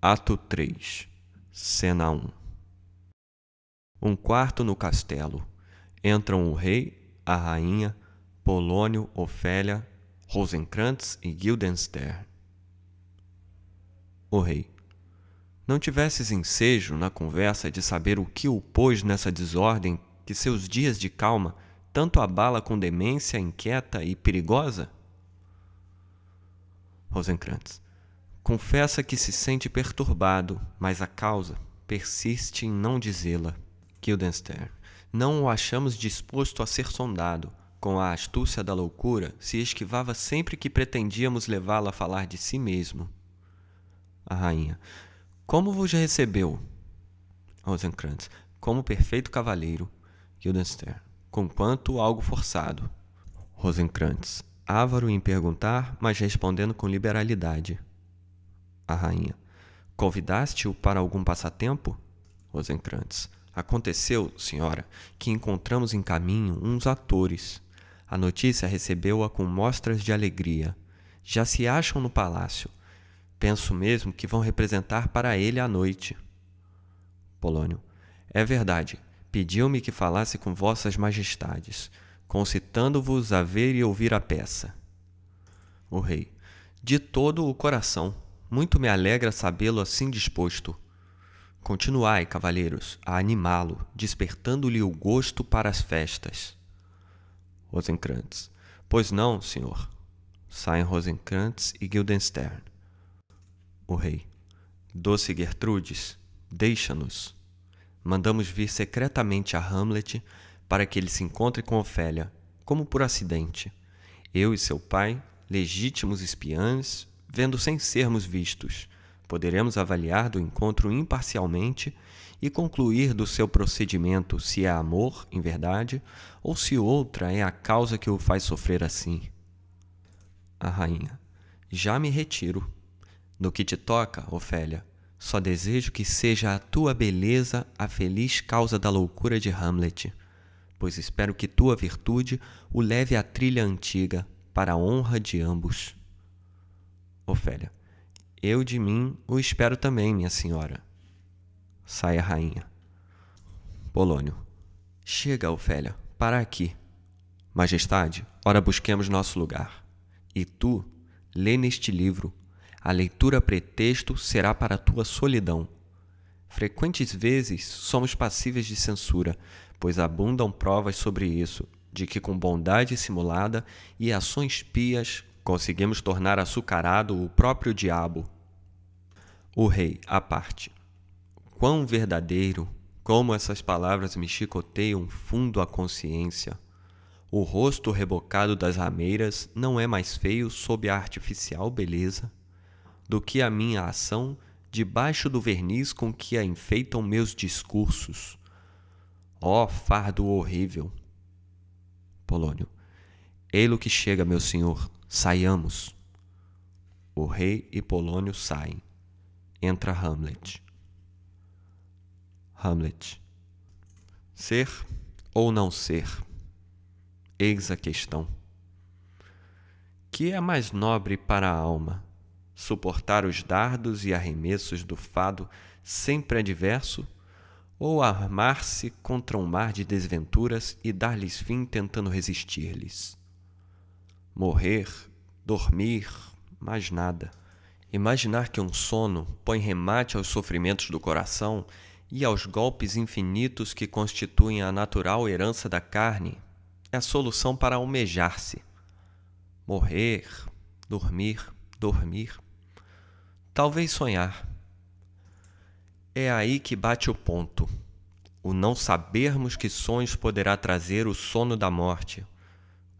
Ato 3, Cena 1 Um quarto no castelo. Entram o rei, a rainha, Polônio, Ofélia, Rosencrantz e Guildenstern. O rei. Não tivesses ensejo na conversa de saber o que o pôs nessa desordem que seus dias de calma tanto abala com demência inquieta e perigosa? Rosencrantz. Confessa que se sente perturbado, mas a causa persiste em não dizê-la. Kildenstern. Não o achamos disposto a ser sondado. Com a astúcia da loucura, se esquivava sempre que pretendíamos levá-la a falar de si mesmo. A rainha. Como vos recebeu? Rosencrantz. Como perfeito cavaleiro. Guildenstern. Conquanto algo forçado. Rosencrantz. Ávaro em perguntar, mas respondendo com liberalidade a rainha. Convidaste-o para algum passatempo? Rosencrantes. Aconteceu, senhora, que encontramos em caminho uns atores. A notícia recebeu-a com mostras de alegria. Já se acham no palácio. Penso mesmo que vão representar para ele à noite. Polônio. É verdade. Pediu-me que falasse com vossas majestades, concitando-vos a ver e ouvir a peça. O rei. De todo o coração muito me alegra sabê-lo assim disposto. Continuai, cavalheiros, a animá-lo, despertando-lhe o gosto para as festas. Rosencrantz. Pois não, senhor. Saem Rosencrantz e Guildenstern. O rei. Doce Gertrudes, deixa-nos. Mandamos vir secretamente a Hamlet para que ele se encontre com Ofélia, como por acidente. Eu e seu pai, legítimos espiãs, vendo sem sermos vistos. Poderemos avaliar do encontro imparcialmente e concluir do seu procedimento se é amor, em verdade, ou se outra é a causa que o faz sofrer assim. A rainha. Já me retiro. No que te toca, Ofélia, só desejo que seja a tua beleza a feliz causa da loucura de Hamlet, pois espero que tua virtude o leve à trilha antiga, para a honra de ambos. Ofélia. Eu de mim o espero também, minha senhora. Sai a rainha. Polônio. Chega, Ofélia, para aqui. Majestade, ora busquemos nosso lugar. E tu, lê neste livro. A leitura pretexto será para tua solidão. Frequentes vezes somos passíveis de censura, pois abundam provas sobre isso, de que com bondade simulada e ações pias Conseguimos tornar açucarado o próprio diabo. O rei, à parte. Quão verdadeiro, como essas palavras me chicoteiam fundo a consciência. O rosto rebocado das rameiras não é mais feio sob a artificial beleza do que a minha ação debaixo do verniz com que a enfeitam meus discursos. Ó oh, fardo horrível! Polônio. Ei-lo que chega, meu senhor. Saiamos. O rei e Polônio saem. Entra Hamlet. Hamlet. Ser ou não ser? Eis a questão. Que é mais nobre para a alma? Suportar os dardos e arremessos do fado sempre adverso? Ou armar-se contra um mar de desventuras e dar-lhes fim tentando resistir-lhes? morrer, dormir, mais nada. Imaginar que um sono põe remate aos sofrimentos do coração e aos golpes infinitos que constituem a natural herança da carne é a solução para almejar-se. Morrer, dormir, dormir. Talvez sonhar. É aí que bate o ponto. O não sabermos que sonhos poderá trazer o sono da morte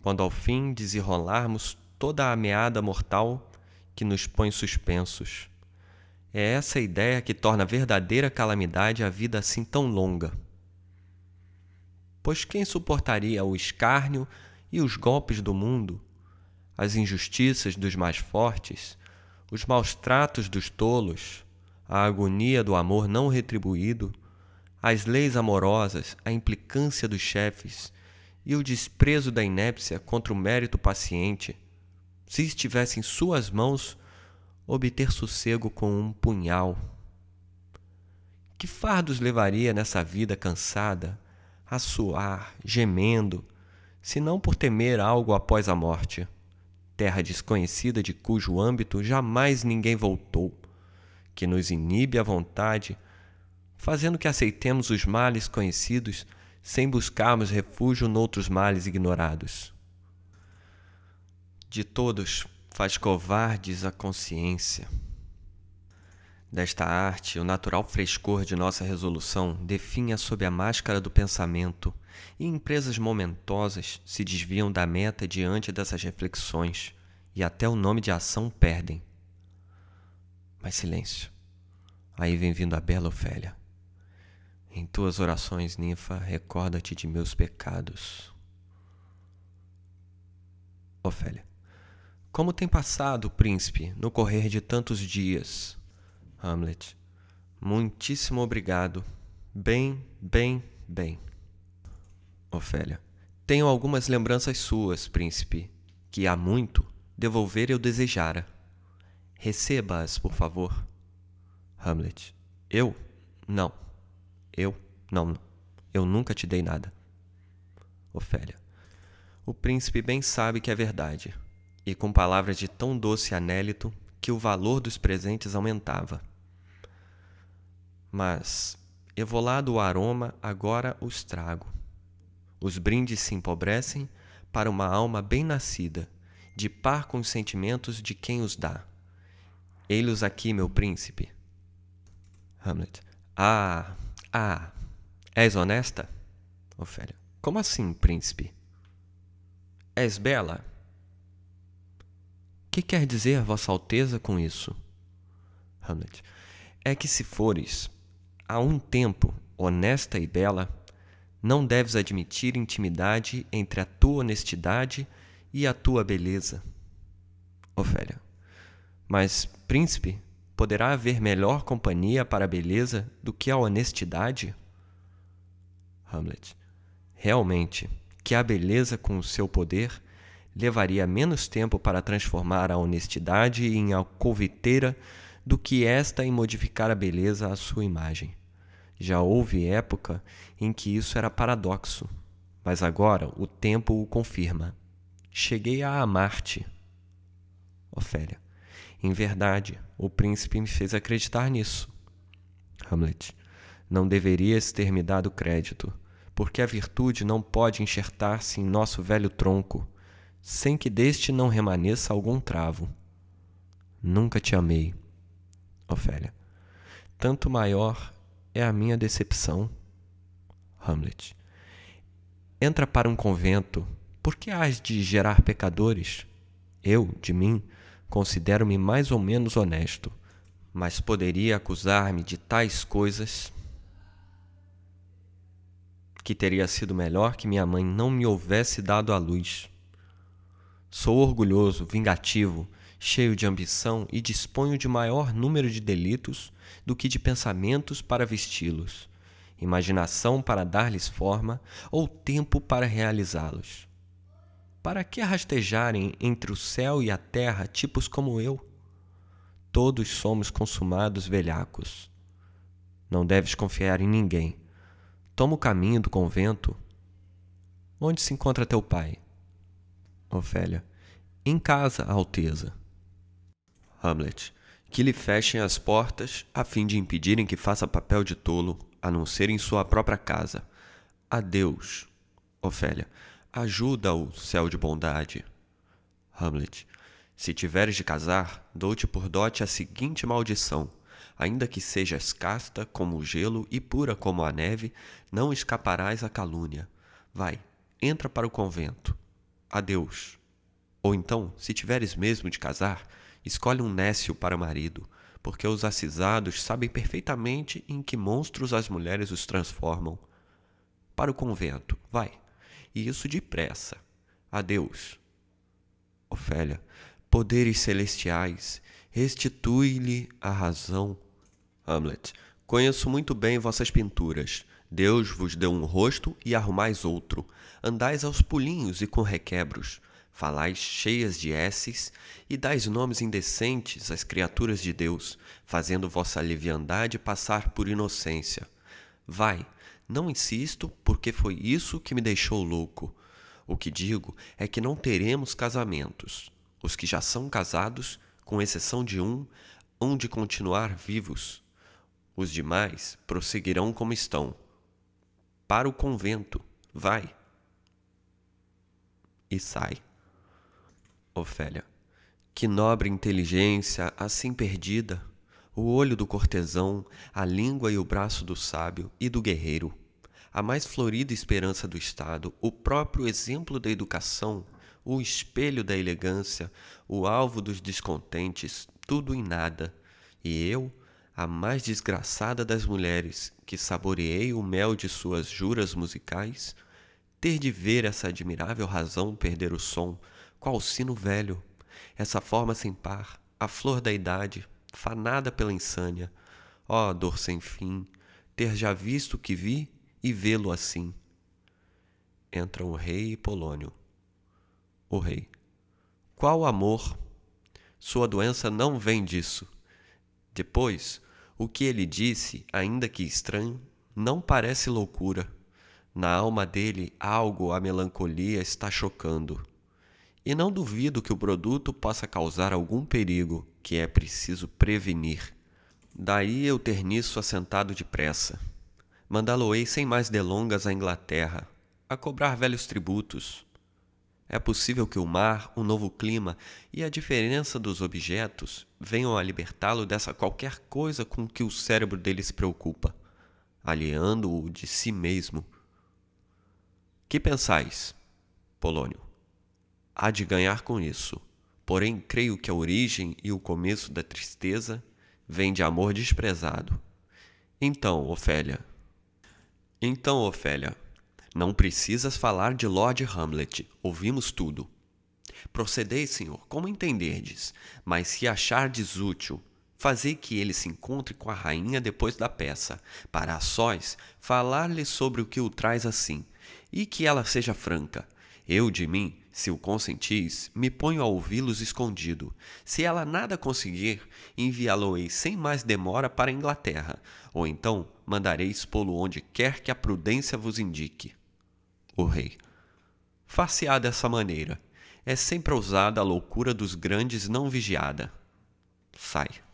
quando ao fim desenrolarmos toda a ameaça mortal que nos põe suspensos. É essa ideia que torna verdadeira calamidade a vida assim tão longa. Pois quem suportaria o escárnio e os golpes do mundo, as injustiças dos mais fortes, os maus tratos dos tolos, a agonia do amor não retribuído, as leis amorosas, a implicância dos chefes, e o desprezo da inépcia contra o mérito paciente, se estivesse em suas mãos obter sossego com um punhal. Que fardos levaria nessa vida cansada, a suar, gemendo, se não por temer algo após a morte, terra desconhecida de cujo âmbito jamais ninguém voltou, que nos inibe a vontade, fazendo que aceitemos os males conhecidos sem buscarmos refúgio noutros males ignorados. De todos faz covardes a consciência. Desta arte, o natural frescor de nossa resolução definha sob a máscara do pensamento, e empresas momentosas se desviam da meta diante dessas reflexões, e até o nome de ação perdem. Mas silêncio. Aí vem vindo a bela Ofélia. Em tuas orações, ninfa, recorda-te de meus pecados. Ofélia. Como tem passado, príncipe, no correr de tantos dias? Hamlet. Muitíssimo obrigado. Bem, bem, bem. Ofélia. Tenho algumas lembranças suas, príncipe, que há muito devolver eu desejara. Receba-as, por favor. Hamlet. Eu? Não. Eu? Não, eu nunca te dei nada. Ofélia. O príncipe bem sabe que é verdade, e com palavras de tão doce anélito que o valor dos presentes aumentava. Mas, evolado o aroma, agora os trago. Os brindes se empobrecem para uma alma bem nascida, de par com os sentimentos de quem os dá. Ei-los aqui, meu príncipe. Hamlet. Ah, ah, és honesta? Ofélia. Como assim, príncipe? És bela? Que quer dizer Vossa Alteza com isso? Hamlet. É que se fores, a um tempo, honesta e bela, não deves admitir intimidade entre a tua honestidade e a tua beleza. Ofélia. Mas, príncipe, Poderá haver melhor companhia para a beleza do que a honestidade? Hamlet. Realmente, que a beleza com o seu poder levaria menos tempo para transformar a honestidade em alcoviteira do que esta em modificar a beleza à sua imagem. Já houve época em que isso era paradoxo, mas agora o tempo o confirma. Cheguei a amar-te. Ofélia. Em verdade, o príncipe me fez acreditar nisso. Hamlet. Não deverias ter me dado crédito, porque a virtude não pode enxertar-se em nosso velho tronco, sem que deste não remaneça algum travo. Nunca te amei. Ofélia. Tanto maior é a minha decepção. Hamlet. Entra para um convento, por que hás de gerar pecadores? Eu, de mim, Considero-me mais ou menos honesto, mas poderia acusar-me de tais coisas que teria sido melhor que minha mãe não me houvesse dado à luz. Sou orgulhoso, vingativo, cheio de ambição e disponho de maior número de delitos do que de pensamentos para vesti-los, imaginação para dar-lhes forma ou tempo para realizá-los. Para que rastejarem entre o céu e a terra tipos como eu? Todos somos consumados velhacos. Não deves confiar em ninguém. Toma o caminho do convento. Onde se encontra teu pai? Ofélia. Em casa, Alteza. Hamlet. Que lhe fechem as portas, a fim de impedirem que faça papel de tolo, a não ser em sua própria casa. Adeus. Ofélia. Ajuda-o, céu de bondade. Hamlet. Se tiveres de casar, dou-te por dote a seguinte maldição: ainda que sejas casta como o gelo e pura como a neve, não escaparás à calúnia. Vai, entra para o convento. Adeus. Ou então, se tiveres mesmo de casar, escolhe um nécio para marido, porque os acisados sabem perfeitamente em que monstros as mulheres os transformam. Para o convento, vai e isso depressa. Adeus. Ofélia, poderes celestiais, restitui-lhe a razão. Hamlet, conheço muito bem vossas pinturas. Deus vos deu um rosto e arrumais outro. Andais aos pulinhos e com requebros. Falais cheias de esses e dais nomes indecentes às criaturas de Deus, fazendo vossa leviandade passar por inocência. Vai, não insisto, porque foi isso que me deixou louco. O que digo é que não teremos casamentos. Os que já são casados, com exceção de um, hão de continuar vivos. Os demais prosseguirão como estão. Para o convento, vai. E sai. Ofélia. Que nobre inteligência, assim perdida o olho do cortesão, a língua e o braço do sábio e do guerreiro. A mais florida esperança do Estado, o próprio exemplo da educação, o espelho da elegância, o alvo dos descontentes, tudo em nada. E eu, a mais desgraçada das mulheres, que saboreei o mel de suas juras musicais, ter de ver essa admirável razão perder o som, qual sino velho, essa forma sem par, a flor da idade, fanada pela insânia. Ó oh, dor sem fim, ter já visto o que vi e vê-lo assim. Entram o rei e Polônio. O rei. Qual amor? Sua doença não vem disso. Depois, o que ele disse, ainda que estranho, não parece loucura. Na alma dele, algo, a melancolia, está chocando. E não duvido que o produto possa causar algum perigo, que é preciso prevenir. Daí eu ter nisso assentado depressa. Mandá-lo-ei sem mais delongas à Inglaterra, a cobrar velhos tributos. É possível que o mar, o novo clima e a diferença dos objetos venham a libertá-lo dessa qualquer coisa com que o cérebro dele se preocupa, aliando o de si mesmo. Que pensais, Polônio? Há de ganhar com isso Porém, creio que a origem e o começo da tristeza vem de amor desprezado. Então, Ofélia. Então, Ofélia, não precisas falar de Lord Hamlet. Ouvimos tudo. Procedeis, senhor, como entenderdes, mas se achardes útil, fazei que ele se encontre com a rainha depois da peça, para a sós falar-lhe sobre o que o traz assim, e que ela seja franca. Eu, de mim, se o consentis, me ponho a ouvi-los escondido. Se ela nada conseguir, enviá-lo-ei sem mais demora para a Inglaterra, ou então mandareis pô-lo onde quer que a prudência vos indique. O rei. faceá se dessa maneira. É sempre ousada a loucura dos grandes não vigiada. Sai.